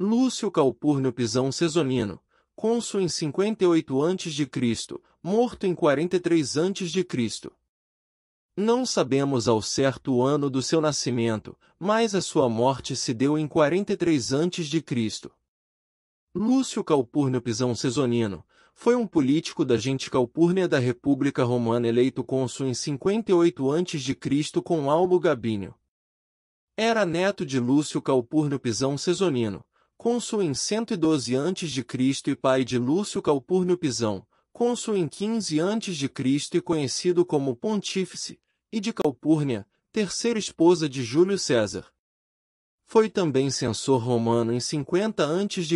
Lúcio Calpurnio Pisão Cesonino, cônsul em 58 a.C., morto em 43 a.C. Não sabemos ao certo o ano do seu nascimento, mas a sua morte se deu em 43 a.C. Lúcio Calpurnio Pisão Cesonino foi um político da gente Calpurnia da República Romana eleito cônsul em 58 a.C. com Albo Gabinho. Era neto de Lúcio Calpurnio Pisão Cesonino, cônsul em 112 a.C. e pai de Lúcio Calpurnio Pisão, cônsul em 15 a.C. e conhecido como Pontífice, e de Calpurnia, terceira esposa de Júlio César. Foi também censor romano em 50 a.C.